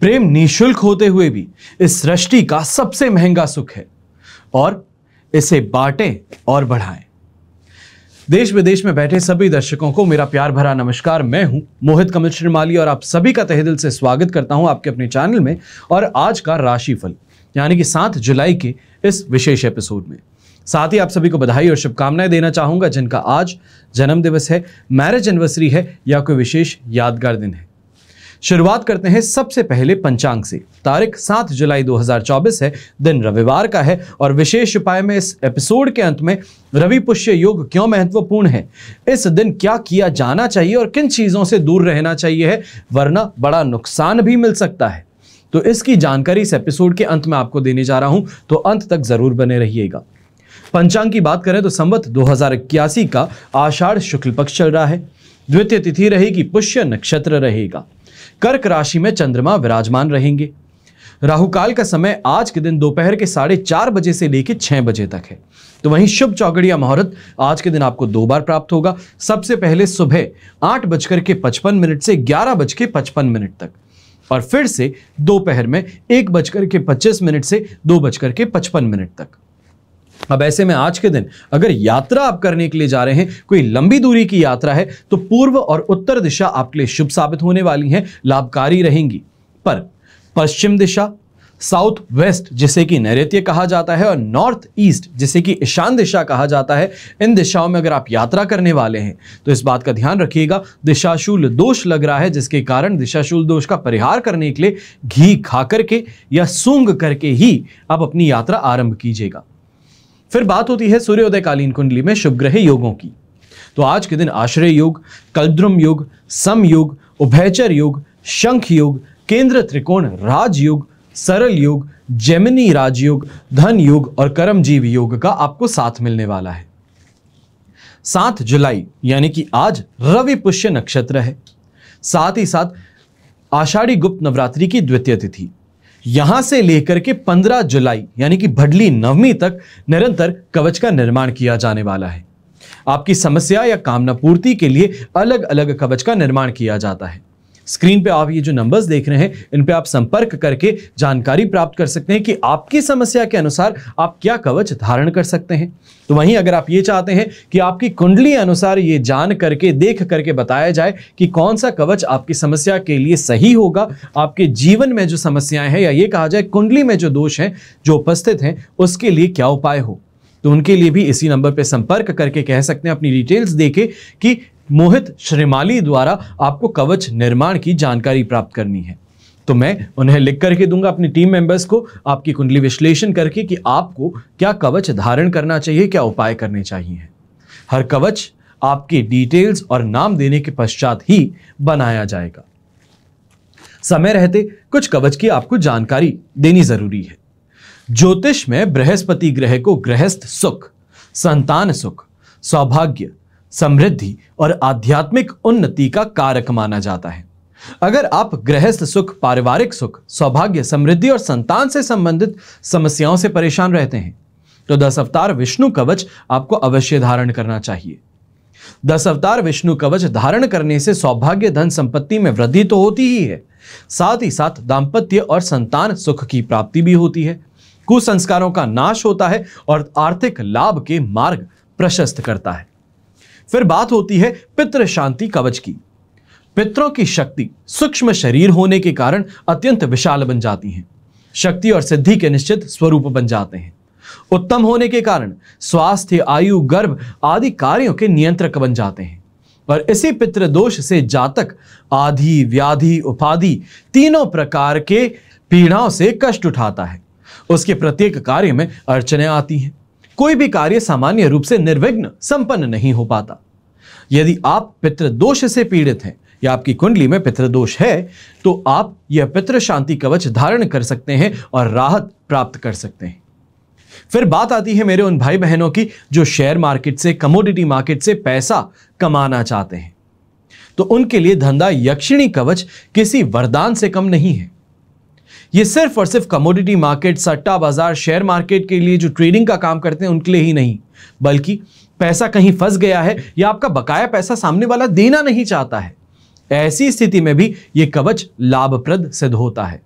प्रेम निशुल्क होते हुए भी इस सृष्टि का सबसे महंगा सुख है और इसे बांटें और बढ़ाएं देश विदेश में बैठे सभी दर्शकों को मेरा प्यार भरा नमस्कार मैं हूं मोहित कमल श्रीमाली और आप सभी का तहे दिल से स्वागत करता हूं आपके अपने चैनल में और आज का राशिफल यानी कि सात जुलाई के इस विशेष एपिसोड में साथ ही आप सभी को बधाई और शुभकामनाएं देना चाहूंगा जिनका आज जन्मदिवस है मैरिज एनिवर्सरी है या कोई विशेष यादगार दिन है शुरुआत करते हैं सबसे पहले पंचांग से तारीख 7 जुलाई 2024 है दिन रविवार का है और विशेष उपाय में इस एपिसोड के अंत में रवि पुष्य योग क्यों महत्वपूर्ण है इस दिन क्या किया जाना चाहिए और किन चीज़ों से दूर रहना चाहिए है वरना बड़ा नुकसान भी मिल सकता है तो इसकी जानकारी इस एपिसोड के अंत में आपको देने जा रहा हूं तो अंत तक जरूर बने रहिएगा पंचांग की बात करें तो संवत दो का आषाढ़ शुक्ल पक्ष चल रहा है द्वितीय तिथि रहेगी पुष्य नक्षत्र रहेगा कर्क राशि में चंद्रमा विराजमान रहेंगे राहु काल का समय आज के दिन दोपहर के साढ़े चार बजे से लेकर छह बजे तक है तो वहीं शुभ चौगड़िया मुहूर्त आज के दिन आपको दो बार प्राप्त होगा सबसे पहले सुबह आठ बजकर के पचपन मिनट से ग्यारह बज के पचपन मिनट तक और फिर से दोपहर में एक बजकर के पच्चीस मिनट से दो बजकर के पचपन मिनट तक अब ऐसे में आज के दिन अगर यात्रा आप करने के लिए जा रहे हैं कोई लंबी दूरी की यात्रा है तो पूर्व और उत्तर दिशा आपके लिए शुभ साबित होने वाली है लाभकारी रहेंगी पर पश्चिम दिशा साउथ वेस्ट जिसे कि नैऋत्य कहा जाता है और नॉर्थ ईस्ट जिसे कि ईशान दिशा कहा जाता है इन दिशाओं में अगर आप यात्रा करने वाले हैं तो इस बात का ध्यान रखिएगा दिशाशूल दोष लग रहा है जिसके कारण दिशाशूल दोष का परिहार करने के लिए घी खा करके या सूंग करके ही आप अपनी यात्रा आरंभ कीजिएगा फिर बात होती है सूर्योदयकालीन कुंडली में शुभ ग्रह योगों की तो आज के दिन आश्रय योग कलद्रुम योग सम योग उभयचर योग शंख योग केंद्र त्रिकोण राजयोग सरल योग जेमिनी राजयोग धन योग और कर्मजीव योग का आपको साथ मिलने वाला है सात जुलाई यानी कि आज रवि पुष्य नक्षत्र है साथ ही साथ आषाढ़ी गुप्त नवरात्रि की द्वितीय तिथि यहां से लेकर के 15 जुलाई यानी कि भडली नवमी तक निरंतर कवच का निर्माण किया जाने वाला है आपकी समस्या या कामना पूर्ति के लिए अलग अलग कवच का निर्माण किया जाता है स्क्रीन पे आप ये जो नंबर्स देख रहे हैं इन पे आप संपर्क करके जानकारी प्राप्त कर सकते हैं कि आपकी समस्या के अनुसार आप क्या कवच धारण कर सकते हैं तो वहीं अगर आप ये चाहते हैं कि आपकी कुंडली अनुसार ये जान करके देख करके बताया जाए कि कौन सा कवच आपकी समस्या के लिए सही होगा आपके जीवन में जो समस्याएं हैं या ये कहा जाए कुंडली में जो दोष हैं जो उपस्थित हैं उसके लिए क्या उपाय हो तो उनके लिए भी इसी नंबर पर संपर्क करके कह सकते हैं अपनी डिटेल्स देके कि मोहित श्रीमाली द्वारा आपको कवच निर्माण की जानकारी प्राप्त करनी है तो मैं उन्हें लिख करके दूंगा अपनी टीम मेंबर्स को आपकी कुंडली विश्लेषण करके कि आपको क्या कवच धारण करना चाहिए क्या उपाय करने चाहिए हर कवच आपके डिटेल्स और नाम देने के पश्चात ही बनाया जाएगा समय रहते कुछ कवच की आपको जानकारी देनी जरूरी है ज्योतिष में बृहस्पति ग्रह को गृहस्थ सुख संतान सुख सौभाग्य समृद्धि और आध्यात्मिक उन्नति का कारक माना जाता है अगर आप गृहस्थ सुख पारिवारिक सुख सौभाग्य समृद्धि और संतान से संबंधित समस्याओं से परेशान रहते हैं तो दस अवतार विष्णु कवच आपको अवश्य धारण करना चाहिए दस अवतार विष्णु कवच धारण करने से सौभाग्य धन संपत्ति में वृद्धि तो होती ही है साथ ही साथ दाम्पत्य और संतान सुख की प्राप्ति भी होती है कुसंस्कारों का नाश होता है और आर्थिक लाभ के मार्ग प्रशस्त करता है फिर बात होती है पित्र शांति कवच की पितरों की शक्ति सूक्ष्म शरीर होने के कारण अत्यंत विशाल बन जाती है शक्ति और सिद्धि के निश्चित स्वरूप बन जाते हैं उत्तम होने के कारण स्वास्थ्य आयु गर्भ आदि कार्यों के नियंत्रक बन जाते हैं और इसी दोष से जातक आधि व्याधि उपाधि तीनों प्रकार के पीड़ाओं से कष्ट उठाता है उसके प्रत्येक कार्य में अड़चने आती हैं कोई भी कार्य सामान्य रूप से निर्विघ्न संपन्न नहीं हो पाता यदि आप पितृदोष से पीड़ित हैं या आपकी कुंडली में पितृदोष है तो आप यह पितृ शांति कवच धारण कर सकते हैं और राहत प्राप्त कर सकते हैं फिर बात आती है मेरे उन भाई बहनों की जो शेयर मार्केट से कमोडिटी मार्केट से पैसा कमाना चाहते हैं तो उनके लिए धंधा यक्षिणी कवच किसी वरदान से कम नहीं है ये सिर्फ और सिर्फ कमोडिटी मार्केट सट्टा बाजार शेयर मार्केट के लिए जो ट्रेडिंग का काम करते हैं उनके लिए ही नहीं बल्कि पैसा कहीं फंस गया है या आपका बकाया पैसा सामने वाला देना नहीं चाहता है ऐसी स्थिति में भी ये कवच लाभप्रद सिद्ध होता है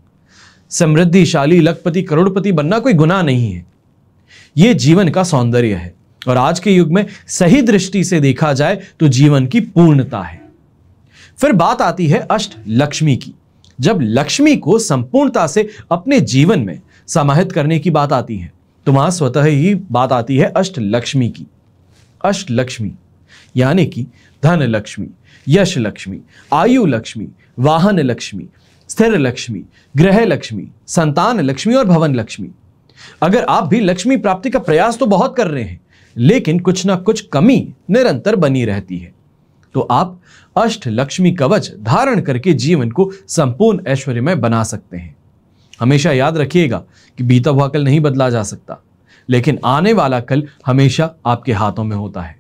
समृद्धिशाली लखपति करोड़पति बनना कोई गुना नहीं है ये जीवन का सौंदर्य है और आज के युग में सही दृष्टि से देखा जाए तो जीवन की पूर्णता है फिर बात आती है अष्ट लक्ष्मी की जब लक्ष्मी को संपूर्णता से अपने जीवन में समाहित करने की बात आती है तो वहां स्वतः ही बात आती है अष्ट लक्ष्मी की अष्ट लक्ष्मी यानी कि धन लक्ष्मी यश लक्ष्मी आयु लक्ष्मी वाहन लक्ष्मी स्थिर लक्ष्मी ग्रह लक्ष्मी संतान लक्ष्मी और भवन लक्ष्मी अगर आप भी लक्ष्मी प्राप्ति का प्रयास तो बहुत कर रहे हैं लेकिन कुछ ना कुछ कमी निरंतर बनी रहती है तो आप अष्ट लक्ष्मी कवच धारण करके जीवन को संपूर्ण ऐश्वर्यमय बना सकते हैं हमेशा याद रखिएगा कि बीता हुआ कल नहीं बदला जा सकता लेकिन आने वाला कल हमेशा आपके हाथों में होता है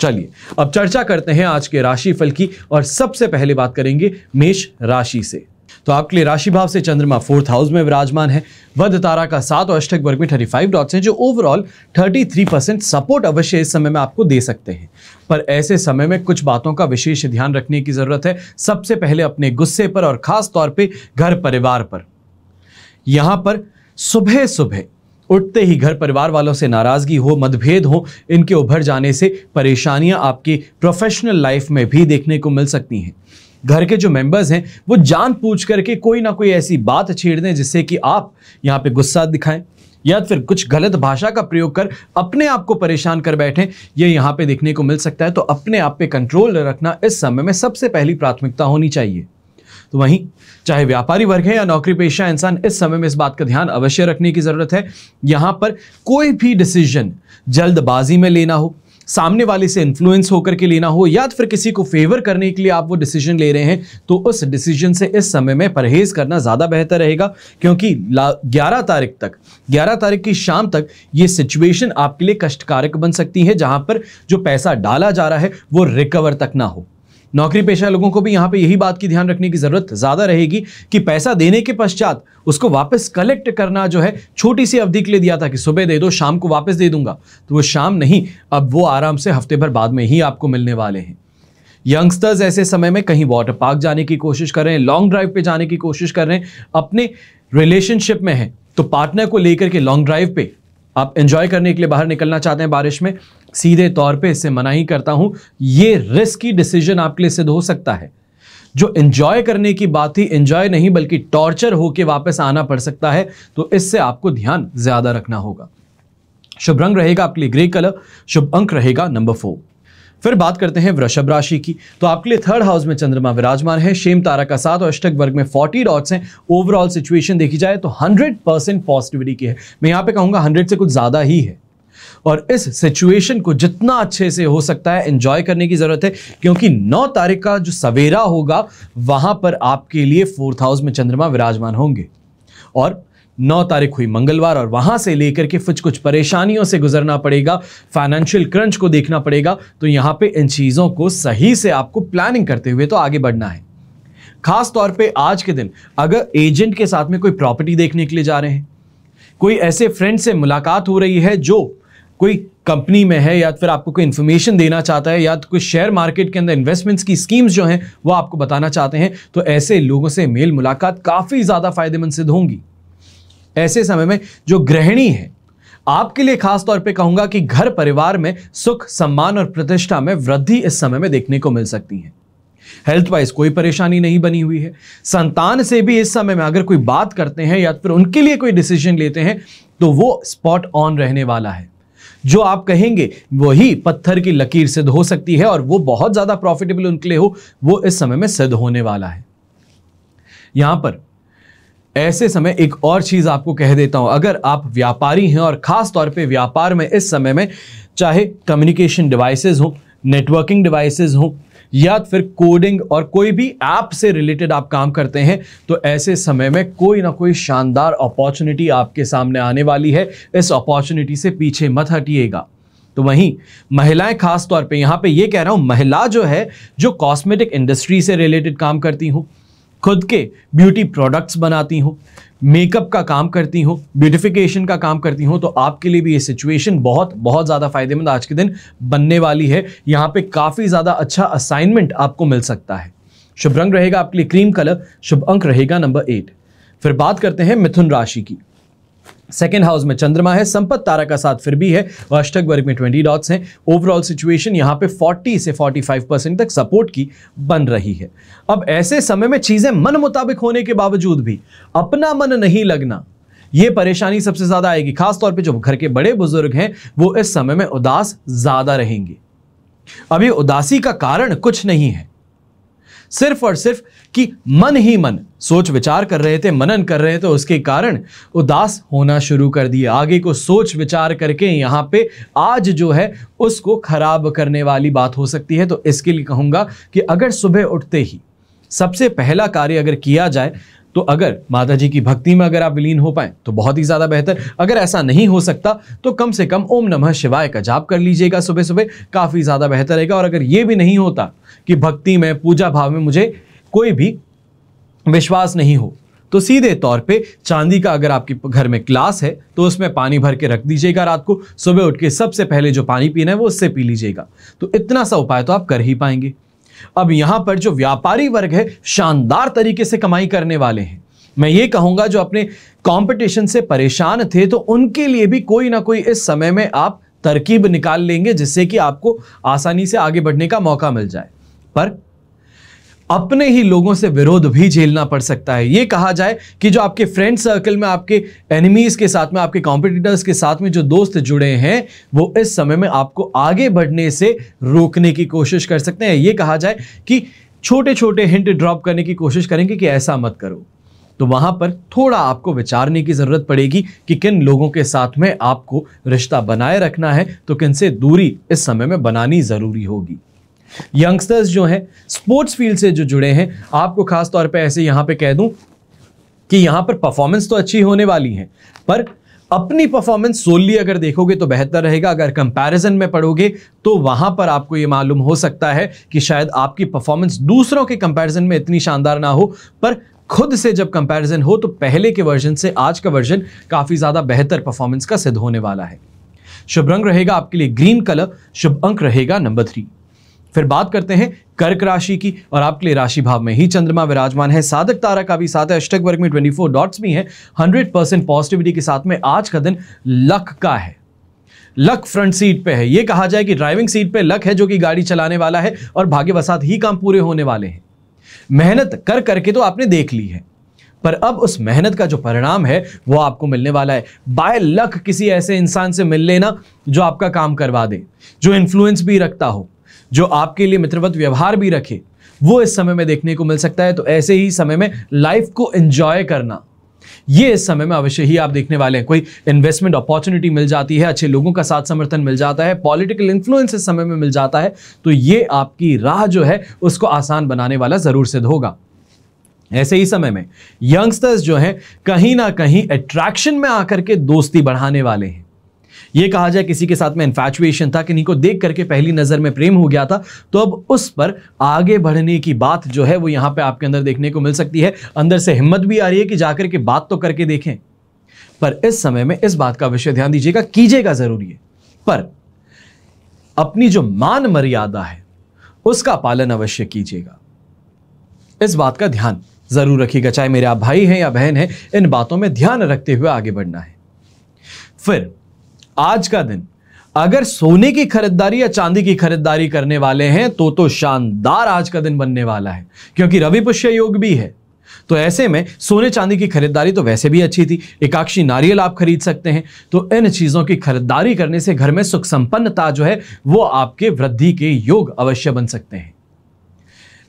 चलिए अब चर्चा करते हैं आज के राशि फल की और सबसे पहले बात करेंगे मेष राशि से तो आपके लिए राशि भाव से चंद्रमा फोर्थ हाउस में विराजमान है वध तारा का सात और अष्टक वर्ग में थर्टी फाइव डॉट्स हैं जो overall thirty three percent support अवश्य इस समय में आपको दे सकते हैं पर ऐसे समय में कुछ बातों का विशेष ध्यान रखने की ज़रूरत है सबसे पहले अपने गुस्से पर और ख़ास तौर पर घर परिवार पर यहां पर सुबह सुबह उठते ही घर परिवार वालों से नाराज़गी हो मतभेद हो इनके उभर जाने से परेशानियां आपकी प्रोफेशनल लाइफ में भी देखने को मिल सकती हैं घर के जो मेंबर्स हैं वो जान पूछ करके कोई ना कोई ऐसी बात छेड़ दें जिससे कि आप यहाँ पे गुस्सा दिखाएं या फिर कुछ गलत भाषा का प्रयोग कर अपने आप को परेशान कर बैठें ये यहाँ पे देखने को मिल सकता है तो अपने आप पे कंट्रोल रखना इस समय में सबसे पहली प्राथमिकता होनी चाहिए तो वहीं चाहे व्यापारी वर्ग है या नौकरी पेशा इंसान इस समय में इस बात का ध्यान अवश्य रखने की ज़रूरत है यहाँ पर कोई भी डिसीजन जल्दबाजी में लेना हो सामने वाले से इन्फ्लुएंस होकर के लेना हो या तो फिर किसी को फेवर करने के लिए आप वो डिसीजन ले रहे हैं तो उस डिसीजन से इस समय में परहेज करना ज़्यादा बेहतर रहेगा क्योंकि 11 तारीख तक 11 तारीख की शाम तक ये सिचुएशन आपके लिए कष्टकारक बन सकती है जहां पर जो पैसा डाला जा रहा है वो रिकवर तक ना हो नौकरी पेशा लोगों को भी यहाँ पे यही बात की ध्यान रखने की ज़रूरत ज़्यादा रहेगी कि पैसा देने के पश्चात उसको वापस कलेक्ट करना जो है छोटी सी अवधि के लिए दिया था कि सुबह दे दो शाम को वापस दे दूंगा तो वो शाम नहीं अब वो आराम से हफ्ते भर बाद में ही आपको मिलने वाले हैं यंगस्टर्स ऐसे समय में कहीं वाटर पार्क जाने की कोशिश कर रहे हैं लॉन्ग ड्राइव पे जाने की कोशिश कर रहे हैं अपने रिलेशनशिप में है तो पार्टनर को लेकर के लॉन्ग ड्राइव पे आप एंजॉय करने के लिए बाहर निकलना चाहते हैं बारिश में सीधे तौर पे इससे मना ही करता हूं ये रिस्की डिसीजन आपके लिए सिद्ध हो सकता है जो एंजॉय करने की बात थी एंजॉय नहीं बल्कि टॉर्चर होके वापस आना पड़ सकता है तो इससे आपको ध्यान ज्यादा रखना होगा शुभ रंग रहेगा आपके लिए ग्रे कलर शुभ अंक रहेगा नंबर फोर फिर बात करते हैं वृषभ राशि की तो आपके लिए थर्ड हाउस में चंद्रमा विराजमान है शेम तारा का साथ और अष्टक वर्ग में 40 डॉट्स हैं ओवरऑल सिचुएशन देखी जाए तो 100 परसेंट पॉजिटिविटी की है मैं यहाँ पे कहूंगा 100 से कुछ ज़्यादा ही है और इस सिचुएशन को जितना अच्छे से हो सकता है एंजॉय करने की ज़रूरत है क्योंकि नौ तारीख का जो सवेरा होगा वहां पर आपके लिए फोर्थ हाउस में चंद्रमा विराजमान होंगे और नौ तारीख हुई मंगलवार और वहां से लेकर के कुछ कुछ परेशानियों से गुजरना पड़ेगा फाइनेंशियल क्रंच को देखना पड़ेगा तो यहां पे इन चीज़ों को सही से आपको प्लानिंग करते हुए तो आगे बढ़ना है खास तौर पे आज के दिन अगर एजेंट के साथ में कोई प्रॉपर्टी देखने के लिए जा रहे हैं कोई ऐसे फ्रेंड से मुलाकात हो रही है जो कोई कंपनी में है या फिर आपको कोई इन्फॉर्मेशन देना चाहता है या तो कोई शेयर मार्केट के अंदर इन्वेस्टमेंट्स की स्कीम्स जो हैं वो आपको बताना चाहते हैं तो ऐसे लोगों से मेल मुलाकात काफ़ी ज़्यादा फायदेमंद सिद्ध होंगी ऐसे समय में जो गृहिणी है आपके लिए खास तौर पे कहूंगा कि घर परिवार में सुख सम्मान और प्रतिष्ठा में वृद्धि इस समय में देखने को मिल सकती है हेल्थ वाइज कोई परेशानी नहीं बनी हुई है संतान से भी इस समय में अगर कोई बात करते हैं या फिर उनके लिए कोई डिसीजन लेते हैं तो वो स्पॉट ऑन रहने वाला है जो आप कहेंगे वही पत्थर की लकीर सिद्ध हो सकती है और वो बहुत ज़्यादा प्रॉफिटेबल उनके लिए हो वो इस समय में सिद्ध होने वाला है यहां पर ऐसे समय एक और चीज़ आपको कह देता हूं अगर आप व्यापारी हैं और ख़ास तौर पे व्यापार में इस समय में चाहे कम्युनिकेशन डिवाइसेस हो नेटवर्किंग डिवाइसेस हों या फिर कोडिंग और कोई भी ऐप से रिलेटेड आप काम करते हैं तो ऐसे समय में कोई ना कोई शानदार अपॉर्चुनिटी आपके सामने आने वाली है इस अपॉर्चुनिटी से पीछे मत हटिएगा तो वहीं महिलाएं खास तौर पे यहाँ पे ये कह रहा हूँ महिला जो है जो कॉस्मेटिक इंडस्ट्री से रिलेटेड काम करती हूँ खुद के ब्यूटी प्रोडक्ट्स बनाती हूँ मेकअप का काम करती हूँ ब्यूटिफिकेशन का काम करती हूँ तो आपके लिए भी ये सिचुएशन बहुत बहुत ज़्यादा फायदेमंद आज के दिन बनने वाली है यहाँ पे काफ़ी ज़्यादा अच्छा असाइनमेंट आपको मिल सकता है शुभ रंग रहेगा आपके लिए क्रीम कलर शुभ अंक रहेगा नंबर एट फिर बात करते हैं मिथुन राशि की सेकेंड हाउस में चंद्रमा है संपत तारा का साथ फिर भी है और अष्टक वर्ग में ट्वेंटी डॉट्स हैं ओवरऑल सिचुएशन यहाँ पे 40 से 45 परसेंट तक सपोर्ट की बन रही है अब ऐसे समय में चीज़ें मन मुताबिक होने के बावजूद भी अपना मन नहीं लगना ये परेशानी सबसे ज़्यादा आएगी खासतौर पर जो घर के बड़े बुजुर्ग हैं वो इस समय में उदास ज़्यादा रहेंगे अभी उदासी का कारण कुछ नहीं है सिर्फ और सिर्फ कि मन ही मन सोच विचार कर रहे थे मनन कर रहे थे उसके कारण उदास होना शुरू कर दिए आगे को सोच विचार करके यहाँ पे आज जो है उसको खराब करने वाली बात हो सकती है तो इसके लिए कहूँगा कि अगर सुबह उठते ही सबसे पहला कार्य अगर किया जाए तो अगर माता जी की भक्ति में अगर आप विलीन हो पाए तो बहुत ही ज़्यादा बेहतर अगर ऐसा नहीं हो सकता तो कम से कम ओम नमः शिवाय का जाप कर लीजिएगा सुबह सुबह काफ़ी ज़्यादा बेहतर रहेगा और अगर ये भी नहीं होता कि भक्ति में पूजा भाव में मुझे कोई भी विश्वास नहीं हो तो सीधे तौर पे चांदी का अगर आपके घर में ग्लास है तो उसमें पानी भर के रख दीजिएगा रात को सुबह उठ के सबसे पहले जो पानी पीना है वो उससे पी लीजिएगा तो इतना सा उपाय तो आप कर ही पाएंगे अब यहां पर जो व्यापारी वर्ग है शानदार तरीके से कमाई करने वाले हैं मैं ये कहूंगा जो अपने कॉम्पिटिशन से परेशान थे तो उनके लिए भी कोई ना कोई इस समय में आप तरकीब निकाल लेंगे जिससे कि आपको आसानी से आगे बढ़ने का मौका मिल जाए पर अपने ही लोगों से विरोध भी झेलना पड़ सकता है ये कहा जाए कि जो आपके फ्रेंड सर्कल में आपके एनिमीज के साथ में आपके कॉम्पिटिटर्स के साथ में जो दोस्त जुड़े हैं वो इस समय में आपको आगे बढ़ने से रोकने की कोशिश कर सकते हैं ये कहा जाए कि छोटे छोटे हिंट ड्रॉप करने की कोशिश करेंगे कि ऐसा मत करो तो वहां पर थोड़ा आपको विचारने की ज़रूरत पड़ेगी कि किन लोगों के साथ में आपको रिश्ता बनाए रखना है तो किन से दूरी इस समय में बनानी ज़रूरी होगी यंगस्टर्स जो हैं स्पोर्ट्स फील्ड से जो जुड़े हैं आपको खास तौर पे ऐसे यहां पे कह दूं कि यहां पर परफॉर्मेंस तो अच्छी होने वाली है पर अपनी परफॉर्मेंस सोलली अगर देखोगे तो बेहतर रहेगा अगर कंपैरिजन में पढ़ोगे तो वहां पर आपको यह मालूम हो सकता है कि शायद आपकी परफॉर्मेंस दूसरों के कंपैरिजन में इतनी शानदार ना हो पर खुद से जब कंपैरिजन हो तो पहले के वर्जन से आज का वर्जन काफ़ी ज़्यादा बेहतर परफॉर्मेंस का सिद्ध होने वाला है शुभ रंग रहेगा आपके लिए ग्रीन कलर शुभ अंक रहेगा नंबर थ्री फिर बात करते हैं कर्क राशि की और आपके लिए राशि भाव में ही चंद्रमा विराजमान है साधक तारा का भी साथ है अष्टक वर्ग में 24 डॉट्स भी हैं 100 परसेंट पॉजिटिविटी के साथ में आज का दिन लक का है लक फ्रंट सीट पे है ये कहा जाए कि ड्राइविंग सीट पे लक है जो कि गाड़ी चलाने वाला है और भाग्यवसात ही काम पूरे होने वाले हैं मेहनत कर करके तो आपने देख ली है पर अब उस मेहनत का जो परिणाम है वो आपको मिलने वाला है बाय लक किसी ऐसे इंसान से मिल लेना जो आपका काम करवा दे जो इन्फ्लुएंस भी रखता हो जो आपके लिए मित्रवत व्यवहार भी रखे वो इस समय में देखने को मिल सकता है तो ऐसे ही समय में लाइफ को एंजॉय करना ये इस समय में अवश्य ही आप देखने वाले हैं कोई इन्वेस्टमेंट अपॉर्चुनिटी मिल जाती है अच्छे लोगों का साथ समर्थन मिल जाता है पॉलिटिकल इन्फ्लुएंस इस समय में मिल जाता है तो ये आपकी राह जो है उसको आसान बनाने वाला जरूर सिद्ध होगा ऐसे ही समय में यंगस्टर्स जो हैं कहीं ना कहीं अट्रैक्शन में आकर के दोस्ती बढ़ाने वाले हैं ये कहा जाए किसी के साथ में इन्फेचुएशन था किन्हीं को देख करके पहली नज़र में प्रेम हो गया था तो अब उस पर आगे बढ़ने की बात जो है वो यहाँ पर आपके अंदर देखने को मिल सकती है अंदर से हिम्मत भी आ रही है कि जाकर के बात तो करके देखें पर इस समय में इस बात का विषय ध्यान दीजिएगा कीजिएगा ज़रूरी है पर अपनी जो मान मर्यादा है उसका पालन अवश्य कीजिएगा इस बात का ध्यान जरूर रखिएगा चाहे मेरे आप भाई हैं या बहन हैं इन बातों में ध्यान रखते हुए आगे बढ़ना है फिर आज का दिन अगर सोने की खरीदारी या चांदी की खरीदारी करने वाले हैं तो तो शानदार आज का दिन बनने वाला है क्योंकि रवि पुष्य योग भी है तो ऐसे में सोने चांदी की खरीदारी तो वैसे भी अच्छी थी एकाक्षी नारियल आप खरीद सकते हैं तो इन चीज़ों की खरीदारी करने से घर में सुख संपन्नता जो है वो आपके वृद्धि के योग अवश्य बन सकते हैं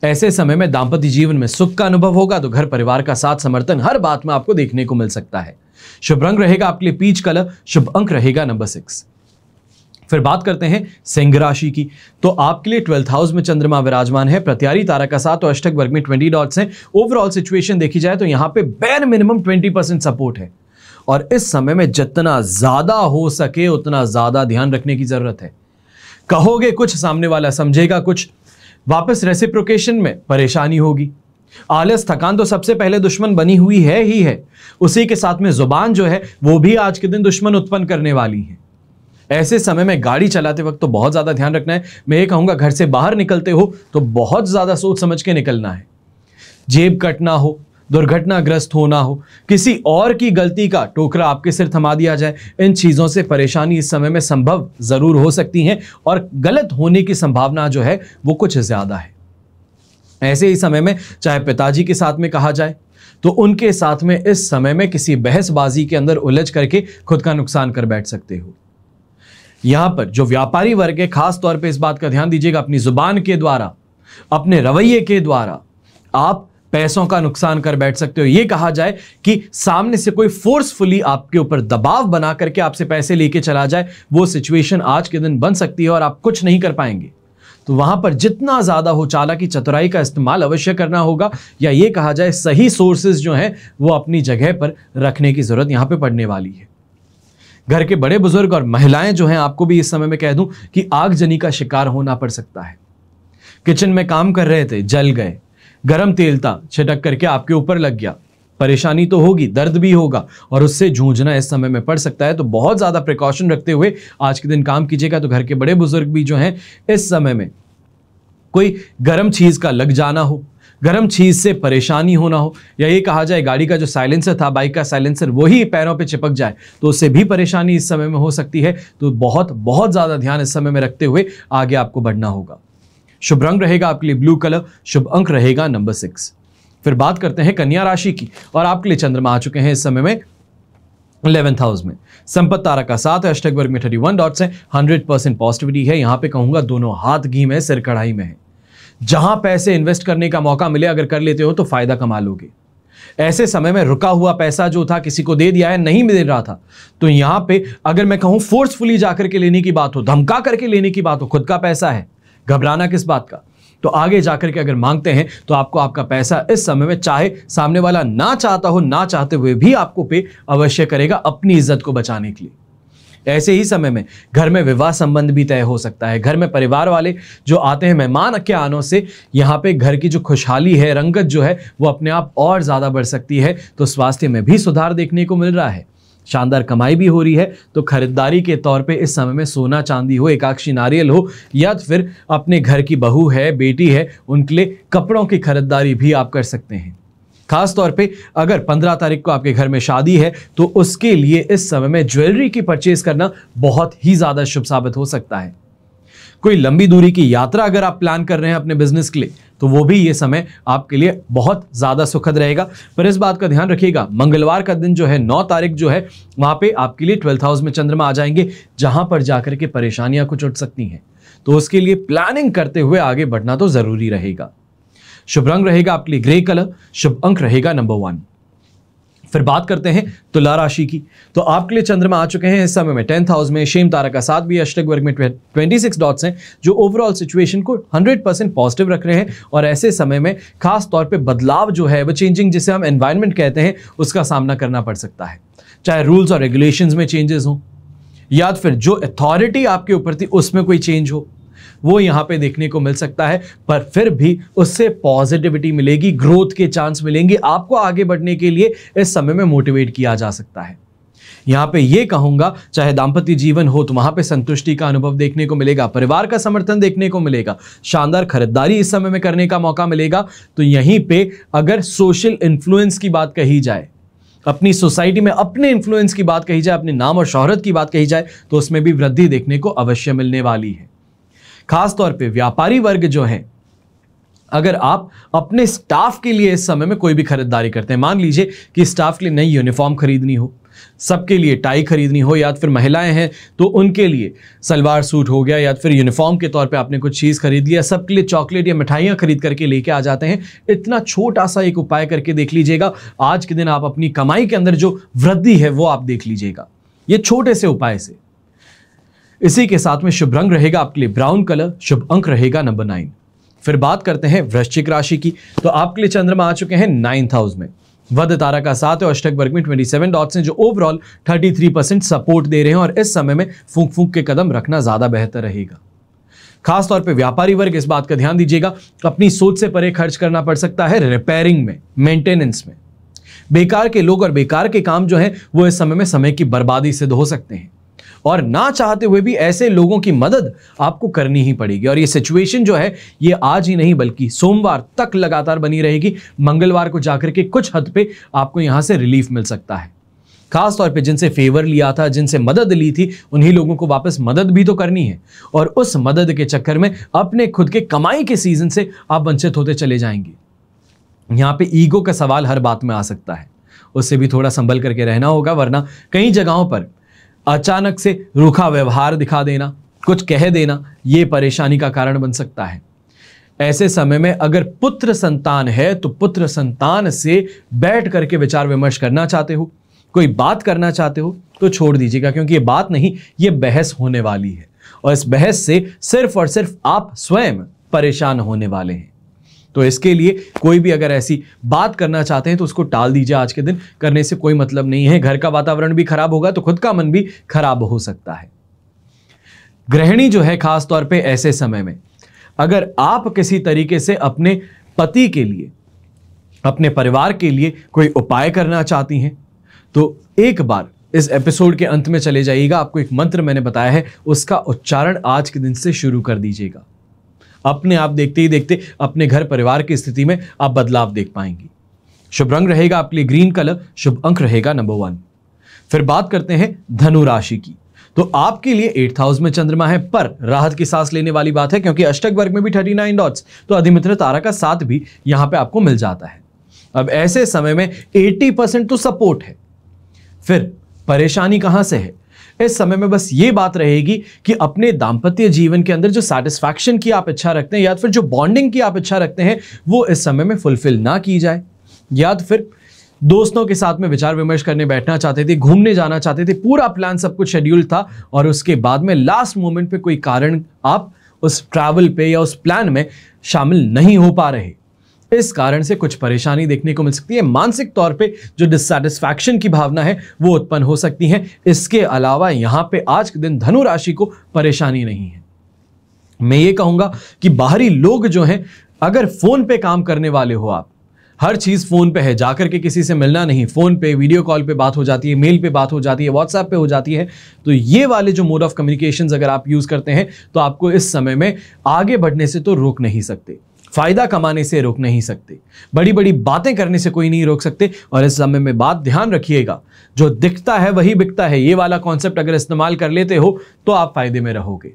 ऐसे समय में दाम्पत्य जीवन में सुख का अनुभव होगा तो घर परिवार का साथ समर्थन हर बात में आपको देखने को मिल सकता है शुभ रंग रहेगा आपके लिए पीच कलर शुभ अंक रहेगा नंबर सिक्स फिर बात करते हैं सिंह राशि की तो आपके लिए ट्वेल्थ हाउस में चंद्रमा विराजमान है प्रत्यारी तारा का साथ और अष्टक वर्ग में ट्वेंटी डॉट्स हैं ओवरऑल सिचुएशन देखी जाए तो यहां पे बैर मिनिमम ट्वेंटी परसेंट सपोर्ट है और इस समय में जितना ज्यादा हो सके उतना ज्यादा ध्यान रखने की जरूरत है कहोगे कुछ सामने वाला समझेगा कुछ वापस रेसिप्रोकेशन में परेशानी होगी आलस थकान तो सबसे पहले दुश्मन बनी हुई है ही है उसी के साथ में जुबान जो है वो भी आज के दिन दुश्मन उत्पन्न करने वाली है ऐसे समय में गाड़ी चलाते वक्त तो बहुत ज़्यादा ध्यान रखना है मैं ये कहूंगा घर से बाहर निकलते हो तो बहुत ज़्यादा सोच समझ के निकलना है जेब कटना हो दुर्घटनाग्रस्त होना हो किसी और की गलती का टोकरा आपके सिर थमा दिया जाए इन चीज़ों से परेशानी इस समय में संभव ज़रूर हो सकती हैं और गलत होने की संभावना जो है वो कुछ ज़्यादा है ऐसे ही समय में चाहे पिताजी के साथ में कहा जाए तो उनके साथ में इस समय में किसी बहसबाजी के अंदर उलझ करके खुद का नुकसान कर बैठ सकते हो यहां पर जो व्यापारी वर्ग है खास तौर पे इस बात का ध्यान दीजिएगा अपनी जुबान के द्वारा अपने रवैये के द्वारा आप पैसों का नुकसान कर बैठ सकते हो यह कहा जाए कि सामने से कोई फोर्सफुली आपके ऊपर दबाव बना करके आपसे पैसे लेके चला जाए वो सिचुएशन आज के दिन बन सकती है और आप कुछ नहीं कर पाएंगे तो वहां पर जितना ज़्यादा हो चाला की चतुराई का इस्तेमाल अवश्य करना होगा या ये कहा जाए सही सोर्सेज जो हैं वो अपनी जगह पर रखने की ज़रूरत यहां पर पड़ने वाली है घर के बड़े बुजुर्ग और महिलाएं जो हैं आपको भी इस समय में कह दूं कि आगजनी का शिकार होना पड़ सकता है किचन में काम कर रहे थे जल गए गरम तेल था छिटक करके आपके ऊपर लग गया परेशानी तो होगी दर्द भी होगा और उससे जूझना इस समय में पड़ सकता है तो बहुत ज़्यादा प्रिकॉशन रखते हुए आज के दिन काम कीजिएगा तो घर के बड़े बुजुर्ग भी जो हैं इस समय में कोई गर्म चीज़ का लग जाना हो गर्म चीज़ से परेशानी होना हो या ये कहा जाए गाड़ी का जो साइलेंसर था बाइक का साइलेंसर वही पैरों पे चिपक जाए तो उससे भी परेशानी इस समय में हो सकती है तो बहुत बहुत ज़्यादा ध्यान इस समय में रखते हुए आगे आपको बढ़ना होगा शुभ रंग रहेगा आपके लिए ब्लू कलर शुभ अंक रहेगा नंबर सिक्स फिर बात करते हैं कन्या राशि की और आपके लिए चंद्रमा आ चुके हैं इस समय में इलेवेंथ हाउस में संपत तारा का साथ अष्टक वर्ग में थर्टी वन डॉट्स है हंड्रेड परसेंट पॉजिटिविटी है यहाँ पे कहूँगा दोनों हाथ घी में सिर कढ़ाई में है जहाँ पैसे इन्वेस्ट करने का मौका मिले अगर कर लेते हो तो फायदा कमा लोगे ऐसे समय में रुका हुआ पैसा जो था किसी को दे दिया है नहीं मिल रहा था तो यहाँ पे अगर मैं कहूँ फोर्सफुली जाकर के लेने की बात हो धमका करके लेने की बात हो खुद का पैसा है घबराना किस बात का तो आगे जाकर के अगर मांगते हैं तो आपको आपका पैसा इस समय में चाहे सामने वाला ना चाहता हो ना चाहते हुए भी आपको पे अवश्य करेगा अपनी इज्जत को बचाने के लिए ऐसे ही समय में घर में विवाह संबंध भी तय हो सकता है घर में परिवार वाले जो आते हैं मेहमान के आनों से यहाँ पे घर की जो खुशहाली है रंगत जो है वो अपने आप और ज़्यादा बढ़ सकती है तो स्वास्थ्य में भी सुधार देखने को मिल रहा है शानदार कमाई भी हो रही है तो खरीदारी के तौर पे इस समय में सोना चांदी हो एकाक्षी नारियल हो या तो फिर अपने घर की बहू है बेटी है उनके लिए कपड़ों की खरीदारी भी आप कर सकते हैं खास तौर पे अगर 15 तारीख को आपके घर में शादी है तो उसके लिए इस समय में ज्वेलरी की परचेज करना बहुत ही ज़्यादा शुभ साबित हो सकता है कोई लंबी दूरी की यात्रा अगर आप प्लान कर रहे हैं अपने बिजनेस के लिए तो वो भी ये समय आपके लिए बहुत ज़्यादा सुखद रहेगा पर इस बात का ध्यान रखिएगा मंगलवार का दिन जो है नौ तारीख जो है वहाँ पर आपके लिए ट्वेल्थ हाउस में चंद्रमा आ जाएंगे जहाँ पर जाकर के परेशानियाँ कुछ उठ सकती हैं तो उसके लिए प्लानिंग करते हुए आगे बढ़ना तो ज़रूरी रहेगा शुभ रंग रहेगा आपके लिए ग्रे कलर शुभ अंक रहेगा नंबर वन फिर बात करते हैं तुला राशि की तो आपके लिए चंद्रमा आ चुके हैं इस समय में टेंथ हाउस में शेम तारा का साथ भी अष्टक वर्ग में ट्वेंटी सिक्स डॉट्स हैं जो ओवरऑल सिचुएशन को हंड्रेड परसेंट पॉजिटिव रख रहे हैं और ऐसे समय में खास तौर पर बदलाव जो है वह चेंजिंग जिसे हम एनवायरमेंट कहते हैं उसका सामना करना पड़ सकता है चाहे रूल्स और रेगुलेशन में चेंजेस हों या तो फिर जो अथॉरिटी आपके ऊपर थी उसमें कोई चेंज हो वो यहाँ पे देखने को मिल सकता है पर फिर भी उससे पॉजिटिविटी मिलेगी ग्रोथ के चांस मिलेंगे आपको आगे बढ़ने के लिए इस समय में मोटिवेट किया जा सकता है यहाँ पे ये कहूंगा चाहे दाम्पत्य जीवन हो तो वहां पे संतुष्टि का अनुभव देखने को मिलेगा परिवार का समर्थन देखने को मिलेगा शानदार खरीदारी इस समय में करने का मौका मिलेगा तो यहीं पे अगर सोशल इन्फ्लुएंस की बात कही जाए अपनी सोसाइटी में अपने इन्फ्लुएंस की बात कही जाए अपने नाम और शोहरत की बात कही जाए तो उसमें भी वृद्धि देखने को अवश्य मिलने वाली है खासतौर पे व्यापारी वर्ग जो है अगर आप अपने स्टाफ के लिए इस समय में कोई भी खरीदारी करते हैं मान लीजिए कि स्टाफ के लिए नई यूनिफॉर्म खरीदनी हो सबके लिए टाई खरीदनी हो या फिर महिलाएं हैं तो उनके लिए सलवार सूट हो गया या फिर यूनिफॉर्म के तौर पे आपने कुछ चीज़ खरीद लिया सबके लिए चॉकलेट या मिठाइयाँ खरीद करके लेके आ जाते हैं इतना छोटा सा एक उपाय करके देख लीजिएगा आज के दिन आप अपनी कमाई के अंदर जो वृद्धि है वो आप देख लीजिएगा ये छोटे से उपाय से इसी के साथ में शुभ रंग रहेगा आपके लिए ब्राउन कलर शुभ अंक रहेगा नंबर नाइन फिर बात करते हैं वृश्चिक राशि की तो आपके लिए चंद्रमा आ चुके हैं नाइन्थ हाउस में वध तारा का साथ है अष्टक वर्ग में ट्वेंटी सेवन डॉट्स हैं जो overall thirty three percent support दे रहे हैं और इस समय में फूंक फूंक के कदम रखना ज़्यादा बेहतर रहेगा खासतौर पर व्यापारी वर्ग इस बात का ध्यान दीजिएगा अपनी सोच से परे खर्च करना पड़ सकता है रिपेयरिंग में मेंटेनेंस में बेकार के लोग और बेकार के काम जो है वो इस समय में समय की बर्बादी सिद्ध हो सकते हैं और ना चाहते हुए भी ऐसे लोगों की मदद आपको करनी ही पड़ेगी और ये सिचुएशन जो है ये आज ही नहीं बल्कि सोमवार तक लगातार बनी रहेगी मंगलवार को जाकर के कुछ हद पे आपको यहाँ से रिलीफ मिल सकता है खास तौर पे जिनसे फेवर लिया था जिनसे मदद ली थी उन्हीं लोगों को वापस मदद भी तो करनी है और उस मदद के चक्कर में अपने खुद के कमाई के सीजन से आप वंचित होते चले जाएंगे यहाँ पे ईगो का सवाल हर बात में आ सकता है उससे भी थोड़ा संभल करके रहना होगा वरना कई जगहों पर अचानक से रूखा व्यवहार दिखा देना कुछ कह देना ये परेशानी का कारण बन सकता है ऐसे समय में अगर पुत्र संतान है तो पुत्र संतान से बैठ करके विचार विमर्श करना चाहते हो कोई बात करना चाहते हो तो छोड़ दीजिएगा क्योंकि ये बात नहीं ये बहस होने वाली है और इस बहस से सिर्फ और सिर्फ आप स्वयं परेशान होने वाले हैं तो इसके लिए कोई भी अगर ऐसी बात करना चाहते हैं तो उसको टाल दीजिए आज के दिन करने से कोई मतलब नहीं है घर का वातावरण भी खराब होगा तो खुद का मन भी खराब हो सकता है गृहिणी जो है खास तौर पे ऐसे समय में अगर आप किसी तरीके से अपने पति के लिए अपने परिवार के लिए कोई उपाय करना चाहती हैं तो एक बार इस एपिसोड के अंत में चले जाइएगा आपको एक मंत्र मैंने बताया है उसका उच्चारण आज के दिन से शुरू कर दीजिएगा अपने आप देखते ही देखते अपने घर परिवार की स्थिति में आप बदलाव देख पाएंगी शुभ रंग रहेगा आपके लिए ग्रीन कलर शुभ अंक रहेगा नंबर वन फिर बात करते हैं धनु राशि की तो आपके लिए एट्थ हाउस में चंद्रमा है पर राहत की सांस लेने वाली बात है क्योंकि अष्टक वर्ग में भी थर्टी नाइन डॉट्स तो अधिमित्र तारा का साथ भी यहां पे आपको मिल जाता है अब ऐसे समय में एट्टी परसेंट तो सपोर्ट है फिर परेशानी कहां से है इस समय में बस ये बात रहेगी कि अपने दाम्पत्य जीवन के अंदर जो सेटिस्फैक्शन की आप इच्छा रखते हैं या फिर जो बॉन्डिंग की आप इच्छा रखते हैं वो इस समय में फुलफिल ना की जाए या तो फिर दोस्तों के साथ में विचार विमर्श करने बैठना चाहते थे घूमने जाना चाहते थे पूरा प्लान सब कुछ शेड्यूल था और उसके बाद में लास्ट मोमेंट पे कोई कारण आप उस ट्रैवल पे या उस प्लान में शामिल नहीं हो पा रहे इस कारण से कुछ परेशानी देखने को मिल सकती है मानसिक तौर पे जो डिससेटिस्फैक्शन की भावना है वो उत्पन्न हो सकती है इसके अलावा यहाँ पे आज के दिन धनु राशि को परेशानी नहीं है मैं ये कहूँगा कि बाहरी लोग जो हैं अगर फ़ोन पे काम करने वाले हो आप हर चीज़ फ़ोन पे है जाकर के किसी से मिलना नहीं फ़ोन पे वीडियो कॉल पे बात हो जाती है मेल पे बात हो जाती है व्हाट्सएप पे हो जाती है तो ये वाले जो मोड ऑफ कम्युनिकेशंस अगर आप यूज़ करते हैं तो आपको इस समय में आगे बढ़ने से तो रोक नहीं सकते फायदा कमाने से रोक नहीं सकते बड़ी बड़ी बातें करने से कोई नहीं रोक सकते और इस समय में बात ध्यान रखिएगा जो दिखता है वही बिकता है ये वाला कॉन्सेप्ट अगर इस्तेमाल कर लेते हो तो आप फायदे में रहोगे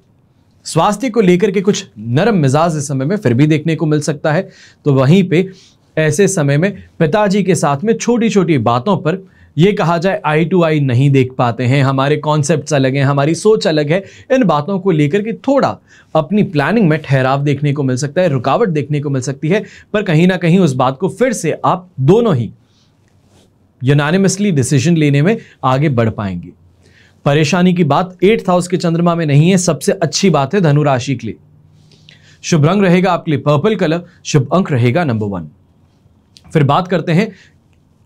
स्वास्थ्य को लेकर के कुछ नरम मिजाज इस समय में फिर भी देखने को मिल सकता है तो वहीं पे ऐसे समय में पिताजी के साथ में छोटी छोटी बातों पर ये कहा जाए आई टू आई नहीं देख पाते हैं हमारे कॉन्सेप्ट अलग हैं हमारी सोच अलग है इन बातों को लेकर के थोड़ा अपनी प्लानिंग में ठहराव देखने को मिल सकता है रुकावट देखने को मिल सकती है पर कहीं ना कहीं उस बात को फिर से आप दोनों ही यूनानिमसली डिसीजन लेने में आगे बढ़ पाएंगे परेशानी की बात एट्थ हाउस के चंद्रमा में नहीं है सबसे अच्छी बात है धनुराशि के लिए शुभ रंग रहेगा आपके लिए पर्पल कलर शुभ अंक रहेगा नंबर वन फिर बात करते हैं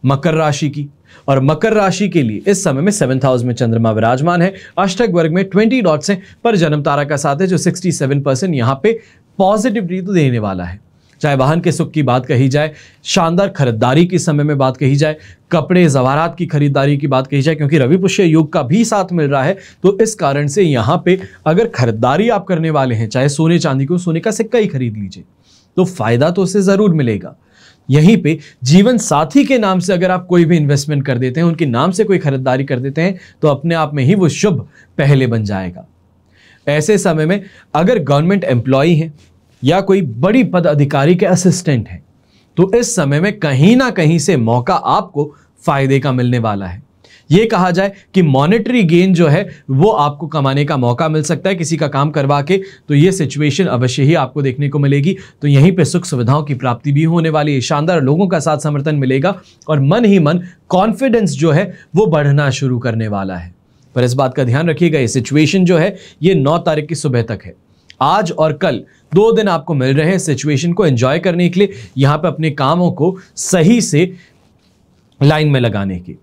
मकर राशि की और मकर राशि के लिए इस समय में सेवंथ हाउस में चंद्रमा विराजमान है अष्टक वर्ग में ट्वेंटी डॉट्स हैं पर जन्म तारा का साथ है जो सिक्सटी सेवन परसेंट यहाँ पे पॉजिटिविटी तो देने वाला है चाहे वाहन के सुख की बात कही जाए शानदार खरीदारी के समय में बात कही जाए कपड़े जवारात की खरीदारी की बात कही जाए क्योंकि रवि पुष्य योग का भी साथ मिल रहा है तो इस कारण से यहाँ पे अगर खरीदारी आप करने वाले हैं चाहे सोने चांदी को सोने का सिक्का ही खरीद लीजिए तो फायदा तो उसे ज़रूर मिलेगा यहीं पे जीवन साथी के नाम से अगर आप कोई भी इन्वेस्टमेंट कर देते हैं उनके नाम से कोई खरीदारी कर देते हैं तो अपने आप में ही वो शुभ पहले बन जाएगा ऐसे समय में अगर गवर्नमेंट एम्प्लॉई हैं या कोई बड़ी पद अधिकारी के असिस्टेंट हैं तो इस समय में कहीं ना कहीं से मौका आपको फायदे का मिलने वाला है ये कहा जाए कि मॉनेटरी गेन जो है वो आपको कमाने का मौका मिल सकता है किसी का काम करवा के तो ये सिचुएशन अवश्य ही आपको देखने को मिलेगी तो यहीं पर सुख सुविधाओं की प्राप्ति भी होने वाली है शानदार लोगों का साथ समर्थन मिलेगा और मन ही मन कॉन्फिडेंस जो है वो बढ़ना शुरू करने वाला है पर इस बात का ध्यान रखिएगा ये सिचुएशन जो है ये नौ तारीख की सुबह तक है आज और कल दो दिन आपको मिल रहे हैं सिचुएशन को एंजॉय करने के लिए यहाँ पर अपने कामों को सही से लाइन में लगाने की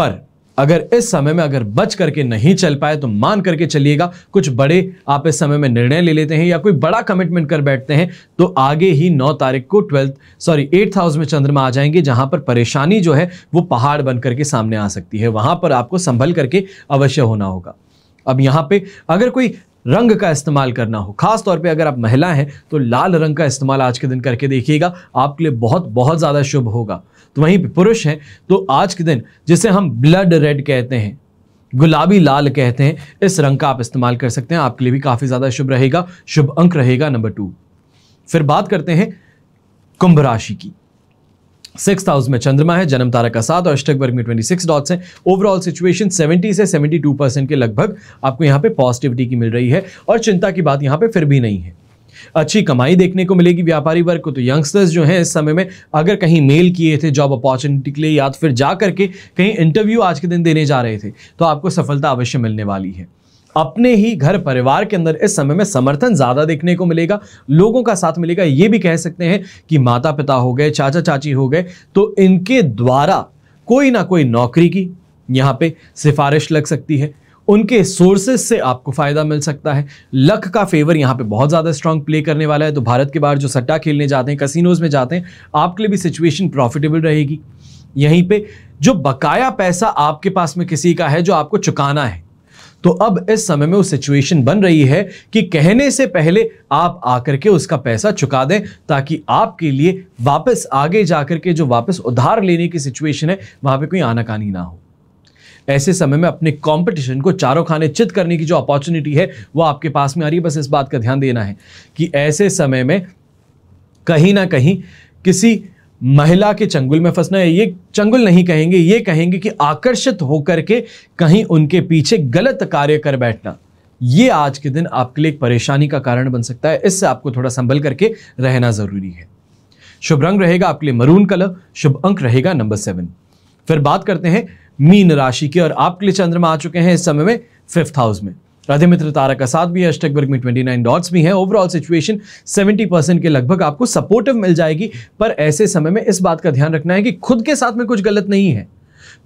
पर अगर इस समय में अगर बच करके नहीं चल पाए तो मान करके चलिएगा कुछ बड़े आप इस समय में निर्णय ले लेते हैं या कोई बड़ा कमिटमेंट कर बैठते हैं तो आगे ही नौ तारीख को ट्वेल्थ सॉरी एट्थ हाउस में चंद्रमा आ जाएंगे जहां पर परेशानी जो है वो पहाड़ बनकर के सामने आ सकती है वहां पर आपको संभल करके अवश्य होना होगा अब यहाँ पे अगर कोई रंग का इस्तेमाल करना हो खास तौर पे अगर आप महिला हैं तो लाल रंग का इस्तेमाल आज के दिन करके देखिएगा आपके लिए बहुत बहुत ज़्यादा शुभ होगा तो वहीं पुरुष हैं तो आज के दिन जिसे हम ब्लड रेड कहते हैं गुलाबी लाल कहते हैं इस रंग का आप इस्तेमाल कर सकते हैं आपके लिए भी काफ़ी ज़्यादा शुभ रहेगा शुभ अंक रहेगा नंबर टू फिर बात करते हैं कुंभ राशि की सिक्स हाउस में चंद्रमा है जन्म तारा का साथ और अष्टक वर्ग में ट्वेंटी सिक्स डॉट्स हैं ओवरऑल सिचुएशन सेवेंटी से सेवेंटी टू परसेंट के लगभग आपको यहाँ पे पॉजिटिविटी की मिल रही है और चिंता की बात यहाँ पे फिर भी नहीं है अच्छी कमाई देखने को मिलेगी व्यापारी वर्ग को तो यंगस्टर्स जो हैं इस समय में अगर कहीं मेल किए थे जॉब अपॉर्चुनिटी के लिए या तो फिर जा करके कहीं इंटरव्यू आज के दिन देने जा रहे थे तो आपको सफलता अवश्य मिलने वाली है अपने ही घर परिवार के अंदर इस समय में समर्थन ज़्यादा देखने को मिलेगा लोगों का साथ मिलेगा ये भी कह सकते हैं कि माता पिता हो गए चाचा चाची हो गए तो इनके द्वारा कोई ना कोई नौकरी की यहाँ पे सिफारिश लग सकती है उनके सोर्सेस से आपको फ़ायदा मिल सकता है लक का फेवर यहाँ पे बहुत ज़्यादा स्ट्रांग प्ले करने वाला है तो भारत के बाहर जो सट्टा खेलने जाते हैं कसिनोज में जाते हैं आपके लिए भी सिचुएशन प्रॉफिटेबल रहेगी यहीं पे जो बकाया पैसा आपके पास में किसी का है जो आपको चुकाना है तो अब इस समय में वो सिचुएशन बन रही है कि कहने से पहले आप आकर के उसका पैसा चुका दें ताकि आपके लिए वापस आगे जाकर के जो वापस उधार लेने की सिचुएशन है वहां पे कोई आनाकानी ना हो ऐसे समय में अपने कंपटीशन को चारों खाने चित करने की जो अपॉर्चुनिटी है वो आपके पास में आ रही है बस इस बात का ध्यान देना है कि ऐसे समय में कहीं ना कहीं किसी महिला के चंगुल में फंसना है ये चंगुल नहीं कहेंगे ये कहेंगे कि आकर्षित होकर के कहीं उनके पीछे गलत कार्य कर बैठना ये आज के दिन आपके लिए एक परेशानी का कारण बन सकता है इससे आपको थोड़ा संभल करके रहना ज़रूरी है शुभ रंग रहेगा आपके लिए मरून कलर शुभ अंक रहेगा नंबर सेवन फिर बात करते हैं मीन राशि की और आपके लिए चंद्रमा आ चुके हैं इस समय में फिफ्थ हाउस में राधे मित्र तारा का साथ भी है वर्ग में 29 डॉट्स भी हैं ओवरऑल सिचुएशन 70 परसेंट के लगभग आपको सपोर्टिव मिल जाएगी पर ऐसे समय में इस बात का ध्यान रखना है कि खुद के साथ में कुछ गलत नहीं है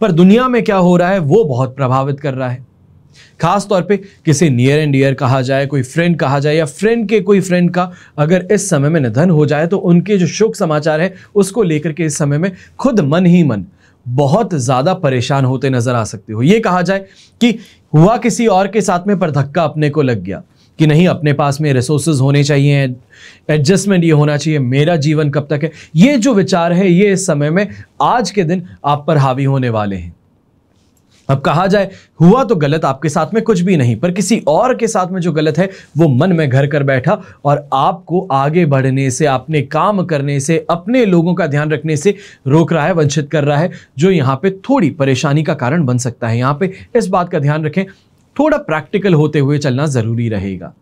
पर दुनिया में क्या हो रहा है वो बहुत प्रभावित कर रहा है खास तौर पे किसी नियर एंड डियर कहा जाए कोई फ्रेंड कहा जाए या फ्रेंड के कोई फ्रेंड का अगर इस समय में निधन हो जाए तो उनके जो शोक समाचार है उसको लेकर के इस समय में खुद मन ही मन बहुत ज़्यादा परेशान होते नज़र आ सकते हो ये कहा जाए कि हुआ किसी और के साथ में पर धक्का अपने को लग गया कि नहीं अपने पास में रिसोर्सेज होने चाहिए एडजस्टमेंट ये होना चाहिए मेरा जीवन कब तक है ये जो विचार है ये इस समय में आज के दिन आप पर हावी होने वाले हैं अब कहा जाए हुआ तो गलत आपके साथ में कुछ भी नहीं पर किसी और के साथ में जो गलत है वो मन में घर कर बैठा और आपको आगे बढ़ने से अपने काम करने से अपने लोगों का ध्यान रखने से रोक रहा है वंचित कर रहा है जो यहाँ पे थोड़ी परेशानी का कारण बन सकता है यहाँ पे इस बात का ध्यान रखें थोड़ा प्रैक्टिकल होते हुए चलना ज़रूरी रहेगा